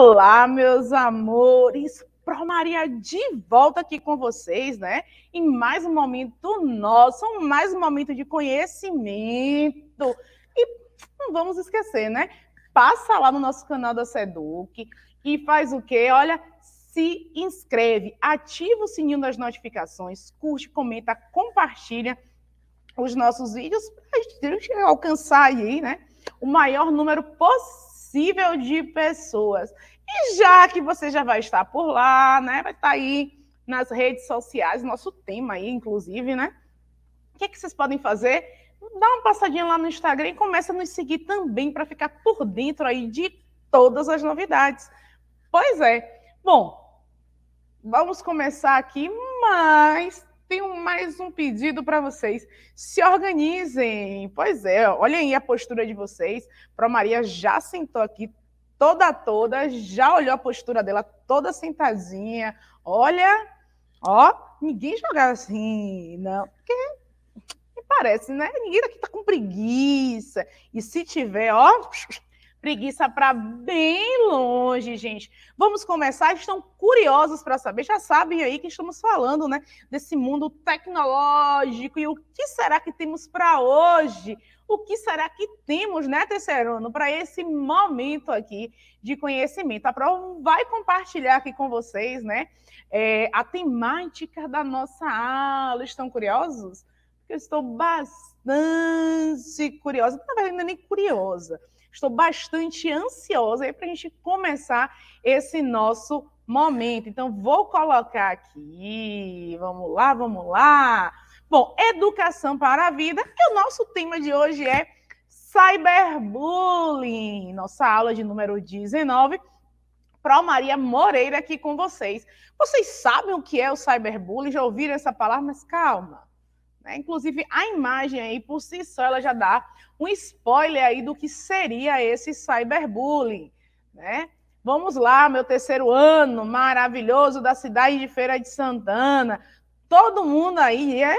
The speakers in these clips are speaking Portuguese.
Olá, meus amores! Pro Maria de volta aqui com vocês, né? Em mais um momento nosso, mais um momento de conhecimento. E não vamos esquecer, né? Passa lá no nosso canal da Seduc e faz o quê? Olha, se inscreve, ativa o sininho das notificações, curte, comenta, compartilha os nossos vídeos para a gente alcançar aí, né? O maior número possível possível de pessoas. E já que você já vai estar por lá, né? Vai estar aí nas redes sociais, nosso tema aí, inclusive, né? O que, é que vocês podem fazer? Dá uma passadinha lá no Instagram e começa a nos seguir também para ficar por dentro aí de todas as novidades. Pois é. Bom, vamos começar aqui, mas tenho mais um pedido para vocês. Se organizem. Pois é, olhem aí a postura de vocês. Pro Maria já sentou aqui toda toda, já olhou a postura dela toda sentadinha. Olha, ó, ninguém joga assim, não. Porque me parece, né? Ninguém daqui tá com preguiça. E se tiver, ó, preguiça para bem longe, gente. Vamos começar. Estão curiosos para saber, já sabem aí que estamos falando, né, desse mundo tecnológico e o que será que temos para hoje? O que será que temos, né, terceiro ano, para esse momento aqui de conhecimento? A Pro vai compartilhar aqui com vocês, né, é, a temática da nossa aula. Estão curiosos? Porque eu estou bastante curiosa, na verdade, não é nem curiosa Estou bastante ansiosa aí para a gente começar esse nosso momento. Então, vou colocar aqui. Vamos lá, vamos lá. Bom, educação para a vida. E o nosso tema de hoje é cyberbullying. Nossa aula de número 19. Pro Maria Moreira aqui com vocês. Vocês sabem o que é o cyberbullying? Já ouviram essa palavra? Mas calma. Né? Inclusive, a imagem aí, por si só, ela já dá um spoiler aí do que seria esse cyberbullying, né? Vamos lá, meu terceiro ano maravilhoso da cidade de Feira de Santana. Todo mundo aí é,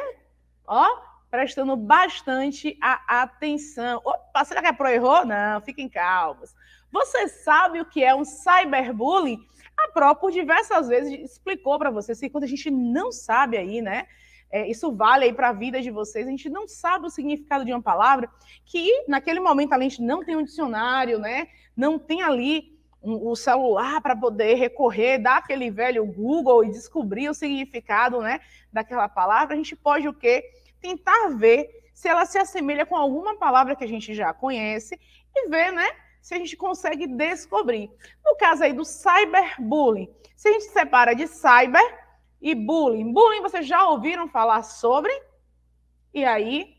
ó, prestando bastante a atenção. Opa, será que é pro errou? Não, fiquem calmos. Você sabe o que é um cyberbullying? A Pro por diversas vezes explicou para você, se assim, quando a gente não sabe aí, né? é, isso vale aí para a vida de vocês. A gente não sabe o significado de uma palavra que, naquele momento, a gente não tem um dicionário, né? Não tem ali o um, um celular para poder recorrer, dar aquele velho Google e descobrir o significado, né? Daquela palavra. A gente pode o quê? Tentar ver se ela se assemelha com alguma palavra que a gente já conhece e ver, né? Se a gente consegue descobrir. No caso aí do cyberbullying, se a gente separa de cyber e bullying. Bullying vocês já ouviram falar sobre? E aí,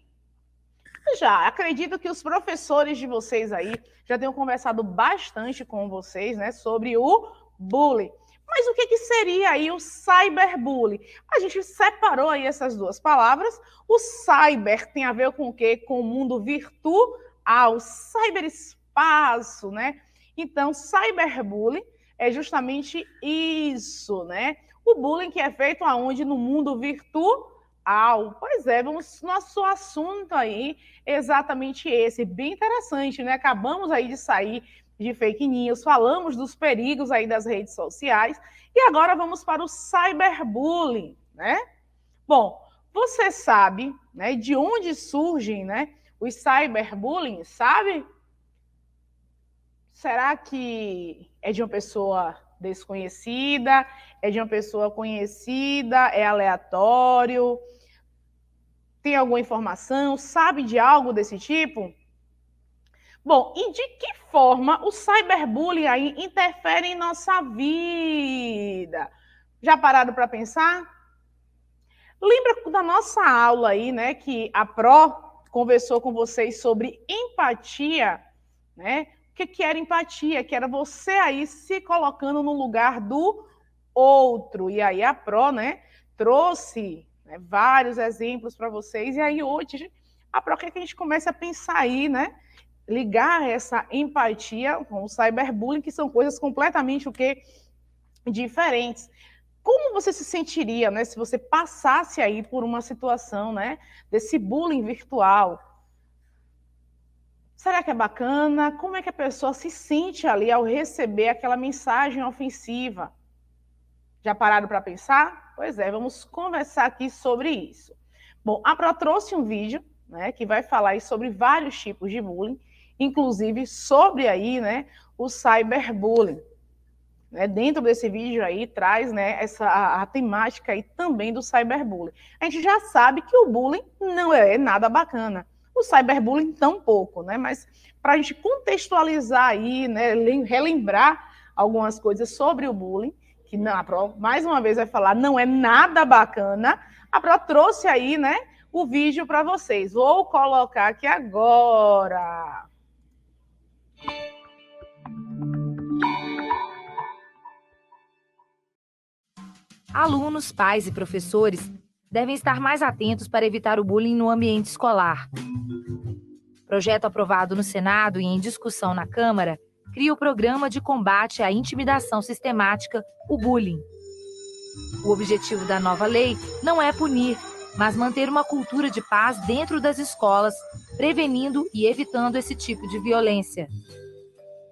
já acredito que os professores de vocês aí já tenham conversado bastante com vocês, né, sobre o bullying. Mas o que, que seria aí o cyberbullying? A gente separou aí essas duas palavras. O cyber tem a ver com o quê? Com o mundo virtual, cyberespaço, né? Então, cyberbullying é justamente isso, né? o bullying que é feito aonde? No mundo virtual. Pois é, vamos nosso assunto aí, exatamente esse, bem interessante, né? Acabamos aí de sair de fake news, falamos dos perigos aí das redes sociais e agora vamos para o cyberbullying, né? Bom, você sabe, né, de onde surgem, né, os cyberbullying, sabe? Será que é de uma pessoa desconhecida, é de uma pessoa conhecida, é aleatório, tem alguma informação, sabe de algo desse tipo? Bom, e de que forma o cyberbullying aí interfere em nossa vida? Já pararam para pensar? Lembra da nossa aula aí, né, que a Pro conversou com vocês sobre empatia, né? que, que era empatia, que era você aí se colocando no lugar do outro. E aí a PRO né, trouxe né, vários exemplos para vocês. E aí hoje a PRO quer é que a gente comece a pensar aí, né? Ligar essa empatia com o cyberbullying, que são coisas completamente o quê? diferentes. Como você se sentiria, né, se você passasse aí por uma situação, né, desse bullying virtual? Será que é bacana? Como é que a pessoa se sente ali ao receber aquela mensagem ofensiva? Já pararam para pensar? Pois é, vamos conversar aqui sobre isso. Bom, a Pro trouxe um vídeo, né, que vai falar sobre vários tipos de bullying, inclusive sobre aí, né, o cyberbullying. Né, dentro desse vídeo aí traz né, essa a, a, temática aí também do cyberbullying. A gente já sabe que o bullying não é nada bacana o cyberbullying tampouco, né? Mas para a gente contextualizar aí, né, relembrar algumas coisas sobre o bullying, que não, a Pro, mais uma vez vai falar, não é nada bacana. A Pro trouxe aí, né, o vídeo para vocês. Vou colocar aqui agora. Alunos, pais e professores devem estar mais atentos para evitar o bullying no ambiente escolar. Projeto aprovado no Senado e em discussão na Câmara cria o Programa de Combate à Intimidação Sistemática, o Bullying. O objetivo da nova lei não é punir, mas manter uma cultura de paz dentro das escolas, prevenindo e evitando esse tipo de violência.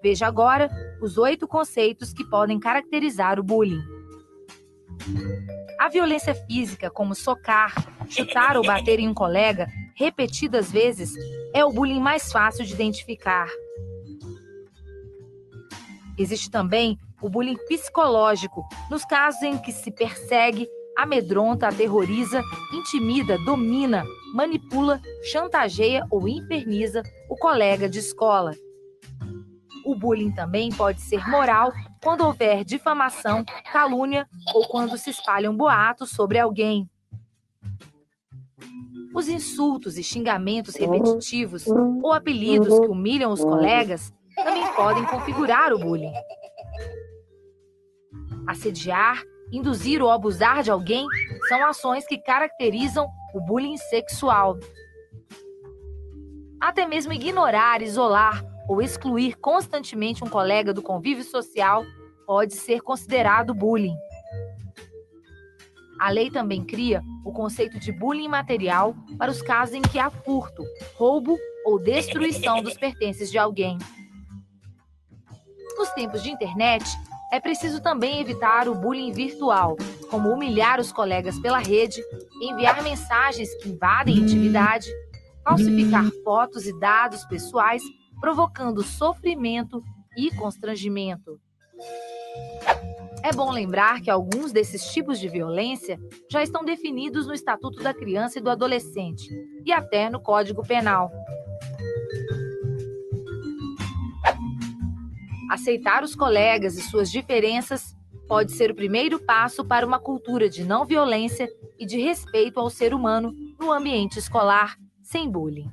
Veja agora os oito conceitos que podem caracterizar o bullying. A violência física, como socar, chutar ou bater em um colega, repetidas vezes, é o bullying mais fácil de identificar. Existe também o bullying psicológico, nos casos em que se persegue, amedronta, aterroriza, intimida, domina, manipula, chantageia ou inferniza o colega de escola. O bullying também pode ser moral quando houver difamação, calúnia ou quando se espalham boatos sobre alguém. Os insultos e xingamentos repetitivos ou apelidos que humilham os colegas também podem configurar o bullying. Assediar, induzir ou abusar de alguém são ações que caracterizam o bullying sexual. Até mesmo ignorar, isolar ou excluir constantemente um colega do convívio social pode ser considerado bullying. A lei também cria o conceito de bullying material para os casos em que há furto, roubo ou destruição dos pertences de alguém. Nos tempos de internet, é preciso também evitar o bullying virtual, como humilhar os colegas pela rede, enviar mensagens que invadem a intimidade, falsificar fotos e dados pessoais provocando sofrimento e constrangimento. É bom lembrar que alguns desses tipos de violência já estão definidos no Estatuto da Criança e do Adolescente e até no Código Penal. Aceitar os colegas e suas diferenças pode ser o primeiro passo para uma cultura de não violência e de respeito ao ser humano no ambiente escolar, sem bullying.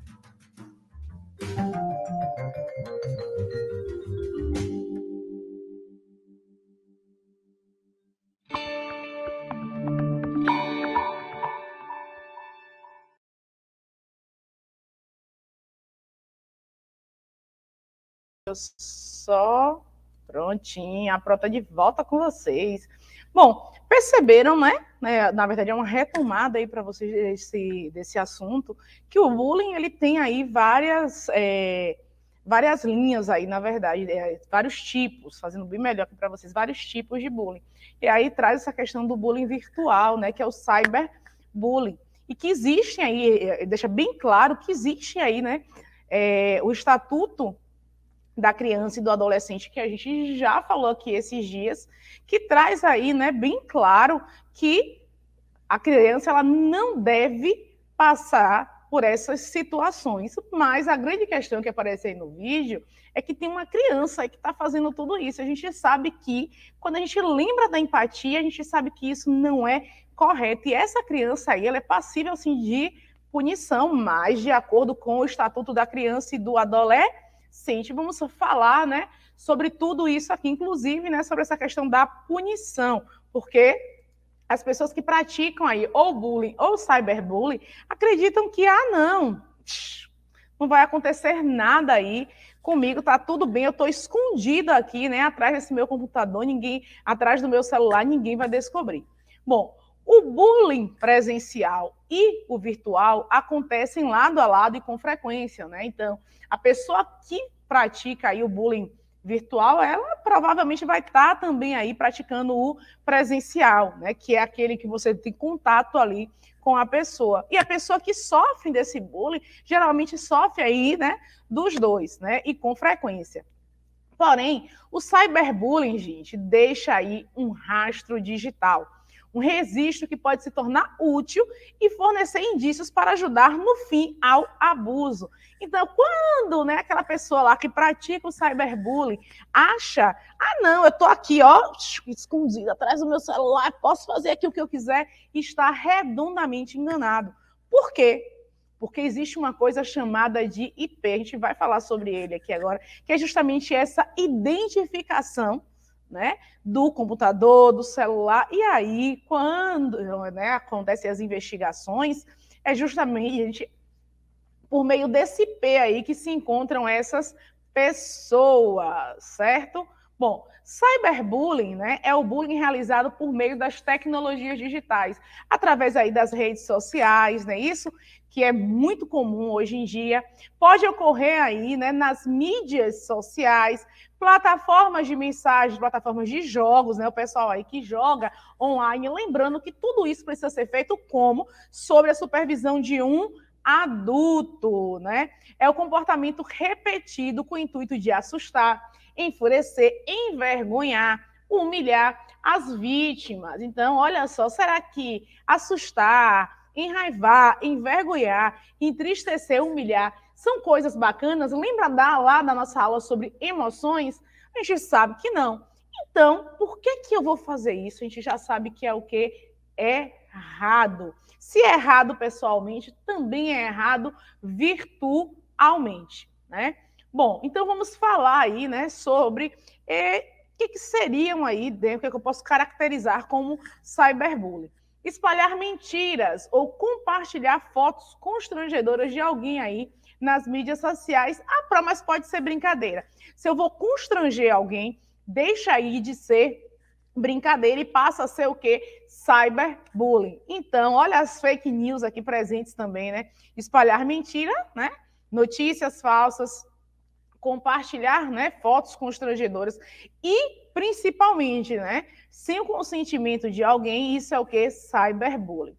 eu só. Prontinho, a Pro de volta com vocês. Bom, perceberam, né? É, na verdade, é uma retomada aí para vocês desse, desse assunto, que o bullying ele tem aí várias. É, várias linhas aí, na verdade, é, vários tipos, fazendo bem melhor aqui para vocês, vários tipos de bullying. E aí traz essa questão do bullying virtual, né, que é o cyberbullying. E que existem aí, é, deixa bem claro que existem aí, né, é, o estatuto da criança e do adolescente que a gente já falou aqui esses dias, que traz aí, né, bem claro que a criança ela não deve passar por essas situações. Mas a grande questão que aparece aí no vídeo é que tem uma criança aí que está fazendo tudo isso. A gente sabe que quando a gente lembra da empatia, a gente sabe que isso não é correto. E essa criança aí, ela é passível assim de punição, mas de acordo com o estatuto da criança e do adolescente Sim, vamos falar, né, sobre tudo isso aqui, inclusive, né, sobre essa questão da punição, porque as pessoas que praticam aí ou bullying ou cyberbullying acreditam que ah, não, não vai acontecer nada aí comigo, tá tudo bem, eu tô escondida aqui, né, atrás desse meu computador, ninguém, atrás do meu celular, ninguém vai descobrir. Bom, o bullying presencial e o virtual acontecem lado a lado e com frequência, né? Então, a pessoa que pratica aí o bullying virtual, ela provavelmente vai estar tá também aí praticando o presencial, né? Que é aquele que você tem contato ali com a pessoa. E a pessoa que sofre desse bullying geralmente sofre aí, né? Dos dois, né? E com frequência. Porém, o cyberbullying, gente, deixa aí um rastro digital um registro que pode se tornar útil e fornecer indícios para ajudar no fim ao abuso. Então, quando né, aquela pessoa lá que pratica o cyberbullying acha, ah, não, eu estou aqui, ó, escondida atrás do meu celular, posso fazer aqui o que eu quiser, está redondamente enganado. Por quê? Porque existe uma coisa chamada de IP, a gente vai falar sobre ele aqui agora, que é justamente essa identificação né, do computador, do celular. E aí, quando né, acontecem as investigações, é justamente por meio desse p aí que se encontram essas pessoas, certo? Bom, cyberbullying né, é o bullying realizado por meio das tecnologias digitais, através aí das redes sociais, né? Isso que é muito comum hoje em dia, pode ocorrer aí né, nas mídias sociais, plataformas de mensagens, plataformas de jogos, né? O pessoal aí que joga online, lembrando que tudo isso precisa ser feito como? Sobre a supervisão de um adulto, né? É o comportamento repetido com o intuito de assustar enfurecer, envergonhar, humilhar as vítimas. Então, olha só, será que assustar, enraivar, envergonhar, entristecer, humilhar são coisas bacanas? Lembra da, lá da nossa aula sobre emoções? A gente sabe que não. Então, por que, que eu vou fazer isso? A gente já sabe que é o que? Errado. Se é errado pessoalmente, também é errado virtualmente, né? Bom, então vamos falar aí, né, sobre o eh, que, que, seriam aí dentro, né, o que, é que eu posso caracterizar como cyberbullying. Espalhar mentiras ou compartilhar fotos constrangedoras de alguém aí nas mídias sociais. Ah, pronto mas pode ser brincadeira. Se eu vou constranger alguém, deixa aí de ser brincadeira e passa a ser o quê? Cyberbullying. Então, olha as fake news aqui presentes também, né? Espalhar mentira, né? Notícias falsas, compartilhar né, fotos constrangedoras e, principalmente, né, sem o consentimento de alguém, isso é o que? Cyberbullying.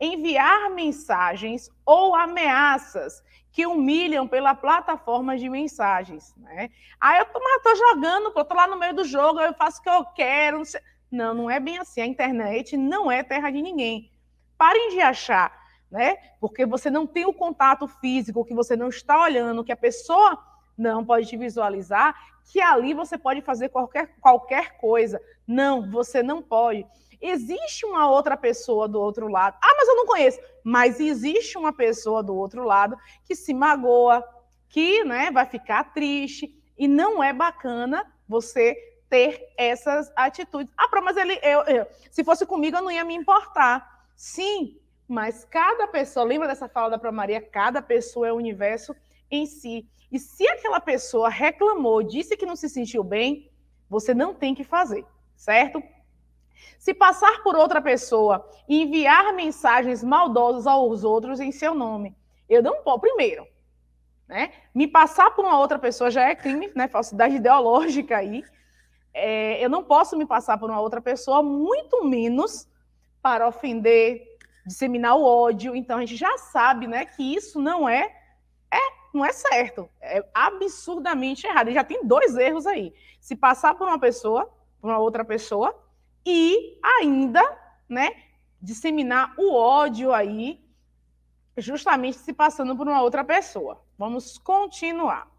Enviar mensagens ou ameaças que humilham pela plataforma de mensagens. Né? Aí eu tô, jogando, eu lá no meio do jogo, eu faço o que eu quero. Não, não, não é bem assim. A internet não é terra de ninguém. Parem de achar, né? Porque você não tem o contato físico, que você não está olhando, que a pessoa não, pode te visualizar que ali você pode fazer qualquer, qualquer coisa. Não, você não pode. Existe uma outra pessoa do outro lado. Ah, mas eu não conheço. Mas existe uma pessoa do outro lado que se magoa, que né, vai ficar triste. E não é bacana você ter essas atitudes. Ah, mas ele, eu, eu, se fosse comigo, eu não ia me importar. Sim, mas cada pessoa, lembra dessa fala da Pro Maria? Cada pessoa é um universo em si. E se aquela pessoa reclamou, disse que não se sentiu bem, você não tem que fazer, certo? Se passar por outra pessoa e enviar mensagens maldosas aos outros em seu nome, eu não posso. Primeiro, né? Me passar por uma outra pessoa já é crime, né? Falsidade ideológica aí. É, eu não posso me passar por uma outra pessoa, muito menos para ofender, disseminar o ódio. Então a gente já sabe, né, que isso não é, é não é certo. É absurdamente errado. E já tem dois erros aí. Se passar por uma pessoa, por uma outra pessoa, e ainda, né, disseminar o ódio aí, justamente se passando por uma outra pessoa. Vamos continuar.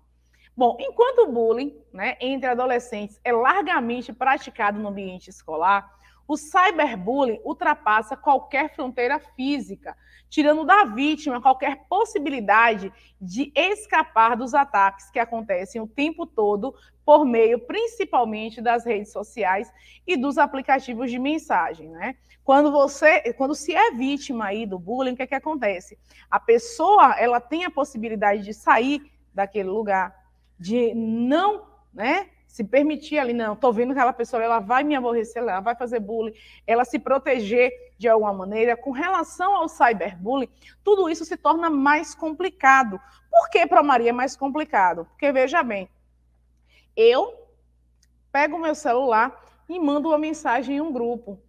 Bom, enquanto o bullying né, entre adolescentes é largamente praticado no ambiente escolar, o cyberbullying ultrapassa qualquer fronteira física, tirando da vítima qualquer possibilidade de escapar dos ataques que acontecem o tempo todo por meio principalmente das redes sociais e dos aplicativos de mensagem, né? Quando você, quando se é vítima aí do bullying, o que é que acontece? A pessoa, ela tem a possibilidade de sair daquele lugar, de não, né, se permitir ali, não, estou vendo aquela pessoa, ela vai me aborrecer, ela vai fazer bullying, ela se proteger de alguma maneira. Com relação ao cyberbullying, tudo isso se torna mais complicado. Por que para Maria é mais complicado? Porque veja bem, eu pego o meu celular e mando uma mensagem em um grupo.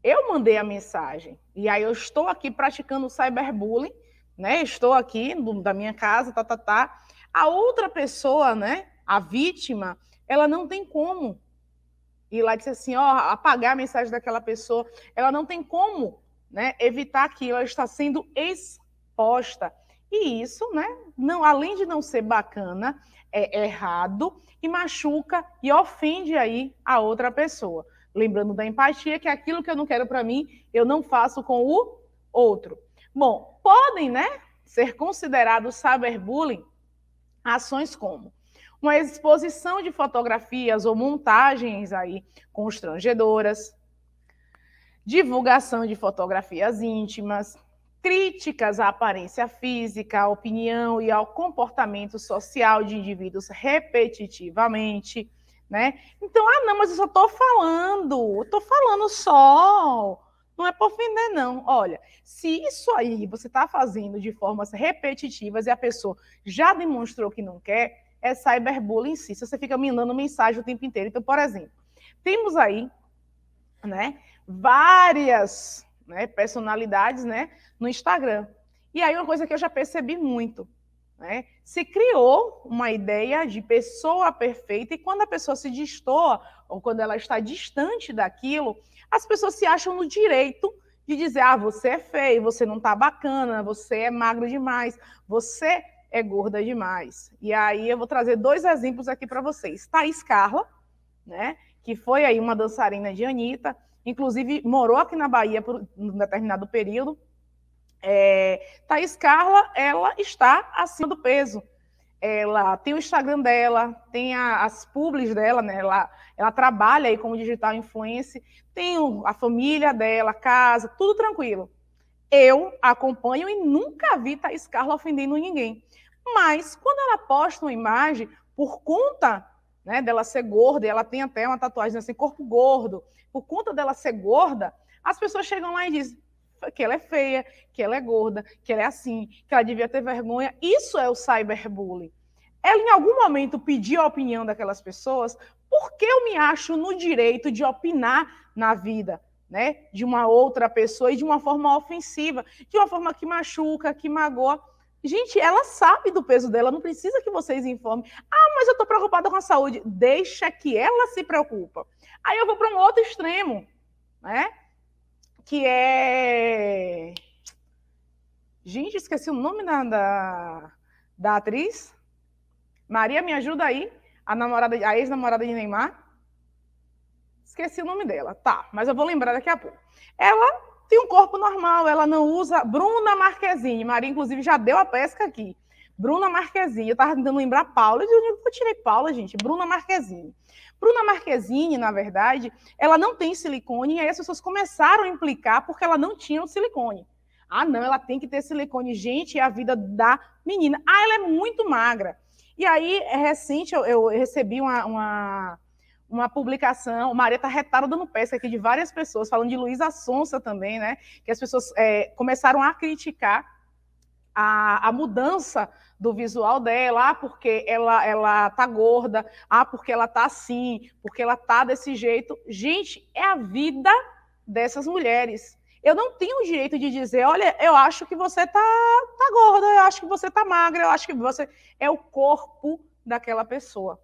Eu mandei a mensagem e aí eu estou aqui praticando cyberbullying, né? Estou aqui do, da minha casa, tá, tá, tá. A outra pessoa, né? a vítima, ela não tem como ir lá e dizer assim, ó, apagar a mensagem daquela pessoa, ela não tem como né, evitar que ela está sendo exposta. E isso, né, não, além de não ser bacana, é errado e machuca e ofende aí a outra pessoa. Lembrando da empatia, que é aquilo que eu não quero para mim, eu não faço com o outro. Bom, podem, né, ser considerados cyberbullying ações como uma exposição de fotografias ou montagens aí constrangedoras, divulgação de fotografias íntimas, críticas à aparência física, à opinião e ao comportamento social de indivíduos repetitivamente, né? Então, ah, não, mas eu só estou falando, estou falando só. Não é para ofender, não. Olha, se isso aí você está fazendo de formas repetitivas e a pessoa já demonstrou que não quer, é cyberbullying em si, se você fica minando mensagem o tempo inteiro. Então, por exemplo, temos aí né, várias né, personalidades né, no Instagram. E aí uma coisa que eu já percebi muito, né? Se criou uma ideia de pessoa perfeita e quando a pessoa se distoa, ou quando ela está distante daquilo, as pessoas se acham no direito de dizer: ah, você é feio, você não está bacana, você é magro demais, você é gorda demais. E aí eu vou trazer dois exemplos aqui para vocês. Thaís Carla, né, que foi aí uma dançarina de Anitta, inclusive morou aqui na Bahia por um determinado período. É, Thaís Carla, ela está acima do peso. Ela tem o Instagram dela, tem a, as publis dela, né? Ela, ela trabalha aí como digital influencer, tem o, a família dela, casa, tudo tranquilo. Eu acompanho e nunca vi Thaís Carla ofendendo ninguém. Mas quando ela posta uma imagem por conta né, dela ser gorda, e ela tem até uma tatuagem assim, corpo gordo, por conta dela ser gorda, as pessoas chegam lá e dizem que ela é feia, que ela é gorda, que ela é assim, que ela devia ter vergonha. Isso é o cyberbullying. Ela, em algum momento, pediu a opinião daquelas pessoas, porque eu me acho no direito de opinar na vida né, de uma outra pessoa e de uma forma ofensiva, de uma forma que machuca, que magoa. Gente, ela sabe do peso dela, não precisa que vocês informem. Ah, mas eu estou preocupada com a saúde. Deixa que ela se preocupa. Aí eu vou para um outro extremo, né? Que é. Gente, esqueci o nome da, da, da atriz. Maria, me ajuda aí. A namorada, a ex-namorada de Neymar. Esqueci o nome dela. Tá, mas eu vou lembrar daqui a pouco. Ela tem um corpo normal, ela não usa. Bruna Marquezine, Maria, inclusive, já deu a pesca aqui. Bruna Marquezine, eu estava tentando lembrar Paula, eu, tirei Paula, gente, Bruna Marquezine. Bruna Marquezine, na verdade, ela não tem silicone, e aí as pessoas começaram a implicar porque ela não tinha o silicone. Ah, não, ela tem que ter silicone. Gente, é a vida da menina. Ah, ela é muito magra. E aí, é recente, eu, eu recebi uma, uma, uma publicação, uma área está retada dando pesca aqui de várias pessoas, falando de Luísa Sonsa também, né? Que as pessoas é, começaram a criticar a, a, mudança do visual dela, ah, porque ela, ela tá gorda, ah, porque ela tá assim, porque ela tá desse jeito. Gente, é a vida dessas mulheres. Eu não tenho o direito de dizer, olha, eu acho que você tá, tá gorda, eu acho que você tá magra, eu acho que você. É o corpo daquela pessoa.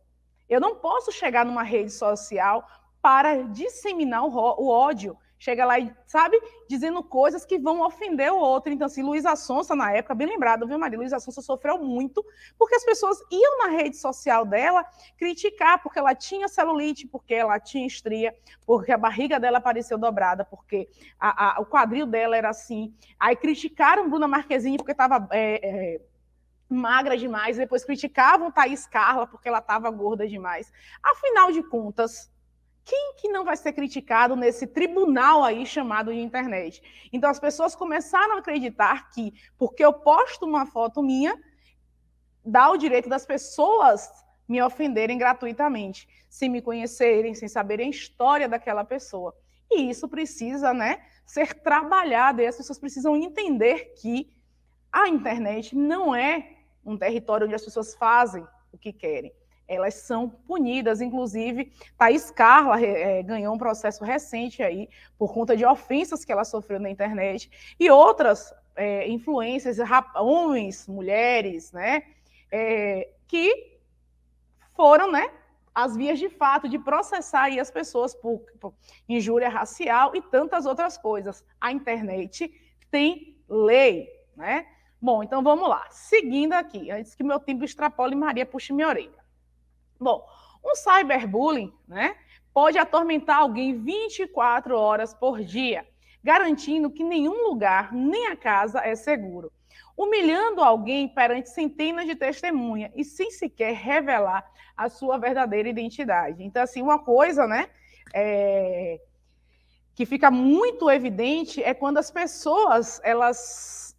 Eu não posso chegar numa rede social para disseminar o, ódio. Chega lá e, sabe, dizendo coisas que vão ofender o outro. Então, assim, Luísa Sonsa, na época, bem lembrado, viu, Maria? Luísa Sonsa sofreu muito porque as pessoas iam na rede social dela criticar porque ela tinha celulite, porque ela tinha estria, porque a barriga dela apareceu dobrada, porque a, a, o quadril dela era assim. Aí criticaram Bruna Marquezine porque estava é, é, magra demais, depois criticavam Thaís Carla porque ela estava gorda demais. Afinal de contas, quem que não vai ser criticado nesse tribunal aí chamado de internet? Então as pessoas começaram a acreditar que porque eu posto uma foto minha, dá o direito das pessoas me ofenderem gratuitamente, sem me conhecerem, sem saberem a história daquela pessoa. E isso precisa, né, ser trabalhado e as pessoas precisam entender que a internet não é um território onde as pessoas fazem o que querem. Elas são punidas, inclusive, Thaís Carla é, ganhou um processo recente aí por conta de ofensas que ela sofreu na internet e outras é, influências, homens, mulheres, né, é, que foram, né, as vias de fato de processar aí as pessoas por, por injúria racial e tantas outras coisas. A internet tem lei, né? Bom, então vamos lá. Seguindo aqui, antes que meu tempo extrapole, Maria puxe minha orelha. Bom, um cyberbullying, né, pode atormentar alguém 24 horas por dia, garantindo que nenhum lugar, nem a casa é seguro. Humilhando alguém perante centenas de testemunhas e sem sequer revelar a sua verdadeira identidade. Então, assim, uma coisa, né, é, que fica muito evidente é quando as pessoas, elas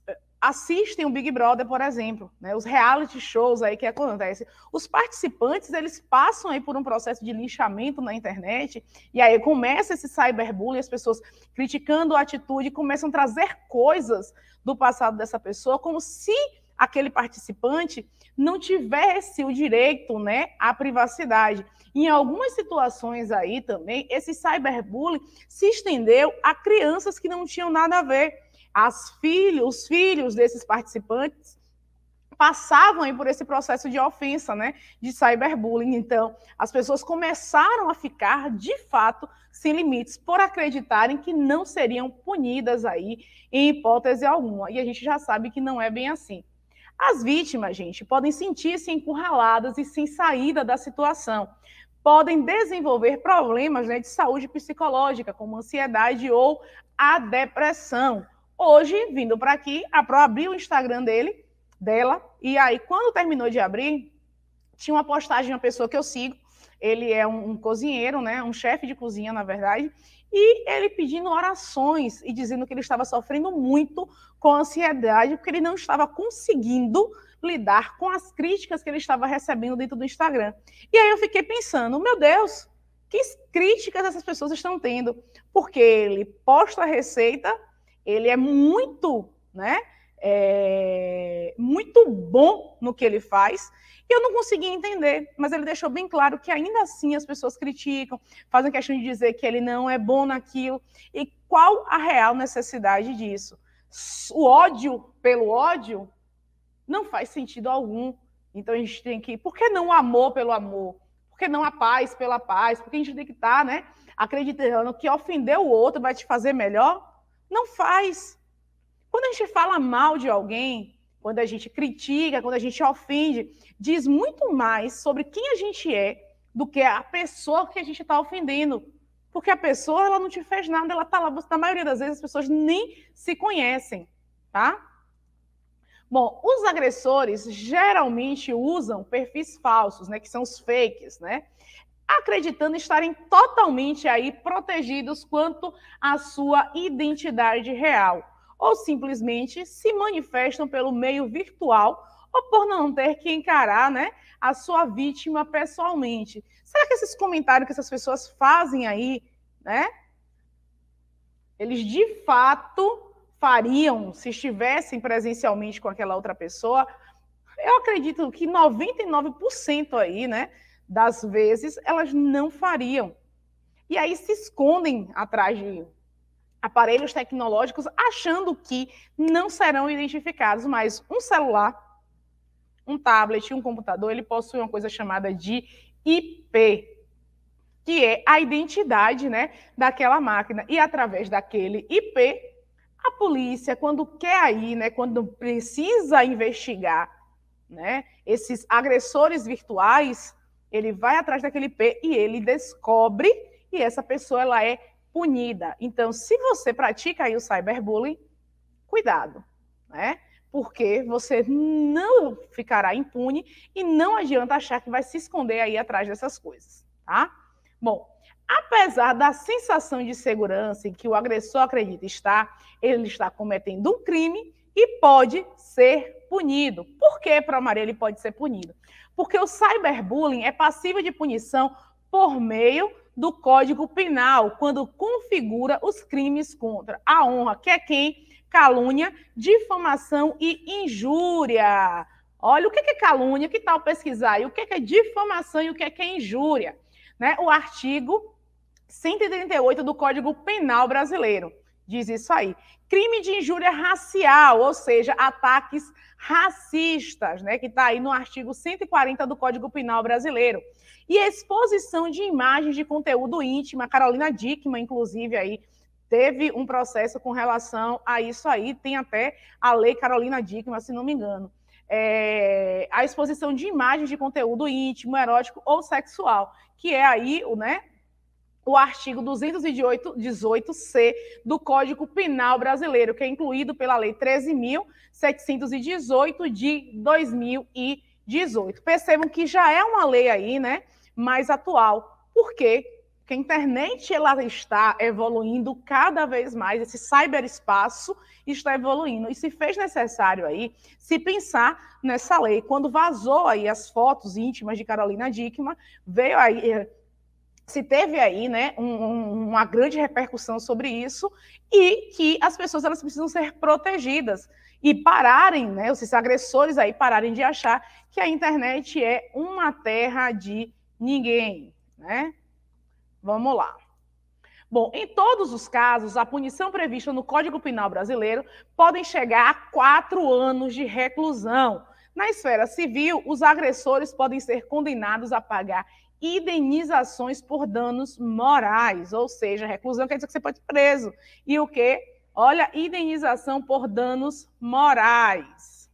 assistem o Big Brother, por exemplo, né, os reality shows aí que acontece. Os participantes, eles passam aí por um processo de linchamento na internet, e aí começa esse cyberbullying, as pessoas criticando a atitude, começam a trazer coisas do passado dessa pessoa, como se aquele participante não tivesse o direito, né, à privacidade. Em algumas situações aí também, esse cyberbullying se estendeu a crianças que não tinham nada a ver as filhos, os filhos desses participantes passavam por esse processo de ofensa, né, de cyberbullying. Então, as pessoas começaram a ficar, de fato, sem limites, por acreditarem que não seriam punidas aí, em hipótese alguma. E a gente já sabe que não é bem assim. As vítimas, gente, podem sentir-se encurraladas e sem saída da situação. Podem desenvolver problemas né, de saúde psicológica, como ansiedade ou a depressão Hoje, vindo para aqui, a Pro abriu o Instagram dele, dela, e aí, quando terminou de abrir, tinha uma postagem de uma pessoa que eu sigo. Ele é um, um cozinheiro, né? Um chefe de cozinha, na verdade. E ele pedindo orações e dizendo que ele estava sofrendo muito com ansiedade, porque ele não estava conseguindo lidar com as críticas que ele estava recebendo dentro do Instagram. E aí eu fiquei pensando, meu Deus, que críticas essas pessoas estão tendo? Porque ele posta a receita ele é muito, né? É, muito bom no que ele faz. E eu não consegui entender, mas ele deixou bem claro que ainda assim as pessoas criticam, fazem questão de dizer que ele não é bom naquilo. E qual a real necessidade disso? O ódio pelo ódio não faz sentido algum. Então a gente tem que, por que não o amor pelo amor? Por que não a paz pela paz? Porque a gente tem que estar, tá, né, acreditando que ofender o outro vai te fazer melhor? Não faz. Quando a gente fala mal de alguém, quando a gente critica, quando a gente ofende, diz muito mais sobre quem a gente é do que a pessoa que a gente está ofendendo. Porque a pessoa, ela não te fez nada, ela está lá. Na maioria das vezes, as pessoas nem se conhecem, tá? Bom, os agressores geralmente usam perfis falsos, né, que são os fakes, né? acreditando estarem totalmente aí protegidos quanto à sua identidade real, ou simplesmente se manifestam pelo meio virtual ou por não ter que encarar, né, a sua vítima pessoalmente. Será que esses comentários que essas pessoas fazem aí, né, eles de fato fariam se estivessem presencialmente com aquela outra pessoa? Eu acredito que 99% aí, né, das vezes, elas não fariam. E aí se escondem atrás de aparelhos tecnológicos, achando que não serão identificados. Mas um celular, um tablet, um computador, ele possui uma coisa chamada de IP, que é a identidade né, daquela máquina. E através daquele IP, a polícia, quando quer aí né, quando precisa investigar né, esses agressores virtuais, ele vai atrás daquele IP e ele descobre e essa pessoa ela é punida. Então, se você pratica aí o cyberbullying, cuidado, né? Porque você não ficará impune e não adianta achar que vai se esconder aí atrás dessas coisas, tá? Bom, apesar da sensação de segurança em que o agressor acredita estar, ele está cometendo um crime, e pode ser punido. Por que, para Maria, ele pode ser punido? Porque o cyberbullying é passível de punição por meio do Código Penal, quando configura os crimes contra a honra, que é quem calúnia, difamação e injúria. Olha, o que é calúnia? Que tal pesquisar? E o que é difamação e o que é injúria? Né? O artigo 138 do Código Penal Brasileiro diz isso aí. Crime de injúria racial, ou seja, ataques racistas, né, que está aí no artigo 140 do Código Penal brasileiro. E exposição de imagens de conteúdo a Carolina Dickman, inclusive, aí teve um processo com relação a isso aí, tem até a lei Carolina Dickman, se não me engano. É, a exposição de imagens de conteúdo íntimo, erótico ou sexual, que é aí né, o artigo 218C do Código Penal Brasileiro, que é incluído pela Lei 13.718 de 2018. Percebam que já é uma lei aí, né, mais atual. Por quê? Porque a internet ela está evoluindo cada vez mais, esse cyberespaço está evoluindo. E se fez necessário aí se pensar nessa lei. Quando vazou aí as fotos íntimas de Carolina Dickman, veio aí eh, se teve aí né, um, uma grande repercussão sobre isso e que as pessoas elas precisam ser protegidas e pararem, né, esses agressores aí pararem de achar que a internet é uma terra de ninguém. Né? Vamos lá. Bom, em todos os casos, a punição prevista no Código Penal brasileiro podem chegar a quatro anos de reclusão. Na esfera civil, os agressores podem ser condenados a pagar indenizações por danos morais, ou seja, reclusão quer dizer que você pode ser preso. E o quê? Olha, indenização por danos morais.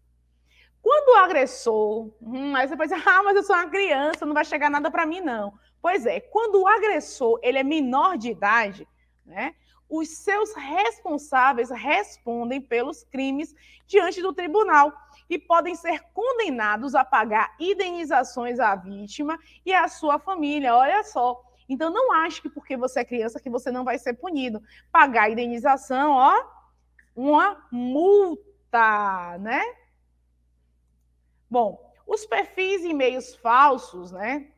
Quando o agressor, hum, aí você pode dizer, ah, mas eu sou uma criança, não vai chegar nada para mim, não. Pois é, quando o agressor ele é menor de idade, né, os seus responsáveis respondem pelos crimes diante do tribunal e podem ser condenados a pagar indenizações à vítima e à sua família. Olha só. Então não ache que porque você é criança que você não vai ser punido. Pagar a indenização, ó, uma multa, né? Bom, os perfis e e-mails falsos, né?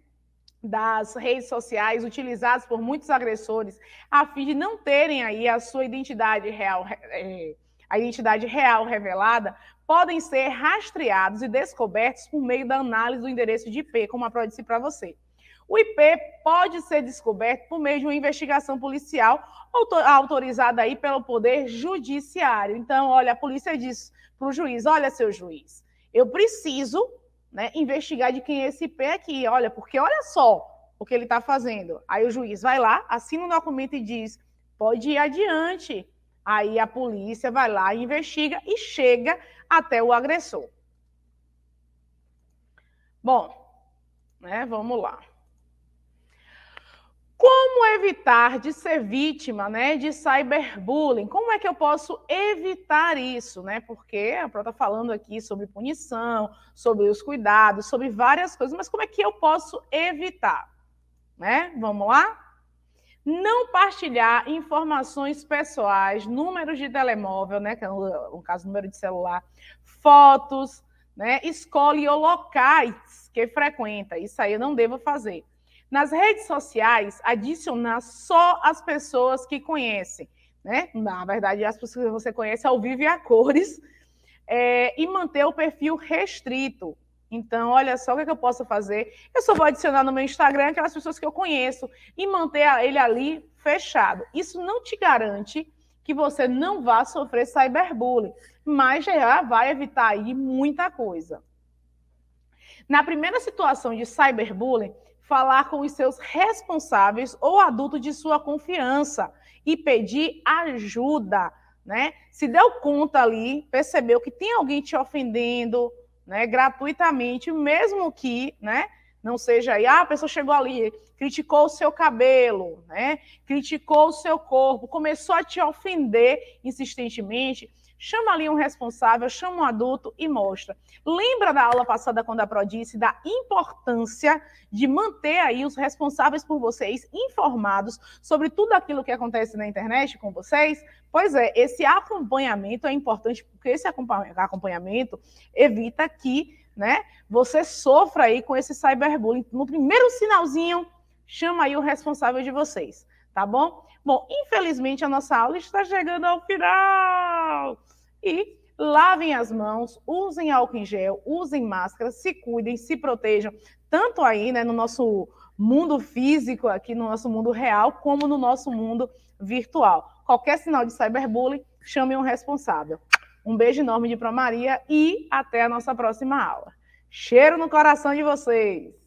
das redes sociais utilizados por muitos agressores a fim de não terem aí a sua identidade real, é, a identidade real revelada, podem ser rastreados e descobertos por meio da análise do endereço de IP, como a Pro disse para você. O IP pode ser descoberto por meio de uma investigação policial autorizada aí pelo Poder Judiciário. Então, olha, a polícia diz para o juiz: olha, seu juiz, eu preciso né, investigar de quem é esse IP aqui, olha, porque olha só o que ele está fazendo. Aí o juiz vai lá, assina o um documento e diz: pode ir adiante. Aí a polícia vai lá, investiga e chega até o agressor. Bom, né, vamos lá. Como evitar de ser vítima né, de cyberbullying? Como é que eu posso evitar isso? Né? Porque a Pró está falando aqui sobre punição, sobre os cuidados, sobre várias coisas, mas como é que eu posso evitar? Né? Vamos lá? não partilhar informações pessoais, números de telemóvel, né, que é um caso número de celular, fotos, né, escolhe ou locais que frequenta. Isso aí eu não devo fazer. Nas redes sociais, adicionar só as pessoas que conhecem, né? Na verdade, as pessoas que você conhece ao vivo e a cores, é, e manter o perfil restrito. Então, olha só o que, é que eu posso fazer. Eu só vou adicionar no meu Instagram aquelas pessoas que eu conheço e manter ele ali fechado. Isso não te garante que você não vá sofrer cyberbullying, mas já vai evitar aí muita coisa. Na primeira situação de cyberbullying, falar com os seus responsáveis ou adulto de sua confiança e pedir ajuda, né? Se deu conta ali, percebeu que tem alguém te ofendendo, né, gratuitamente, mesmo que, né, não seja aí, ah, a pessoa chegou ali, criticou o seu cabelo, né, criticou o seu corpo, começou a te ofender insistentemente, Chama ali um responsável, chama um adulto e mostra. Lembra da aula passada quando a Pro disse da importância de manter aí os responsáveis por vocês informados sobre tudo aquilo que acontece na internet com vocês? Pois é, esse acompanhamento é importante porque esse acompanhamento evita que, né, você sofra aí com esse cyberbullying. No primeiro sinalzinho, chama aí o responsável de vocês, tá bom? Bom, infelizmente a nossa aula está chegando ao final e lavem as mãos, usem álcool em gel, usem máscara, se cuidem, se protejam, tanto aí né, no nosso mundo físico, aqui no nosso mundo real, como no nosso mundo virtual. Qualquer sinal de cyberbullying, chame um responsável. Um beijo enorme de Pro Maria e até a nossa próxima aula. Cheiro no coração de vocês!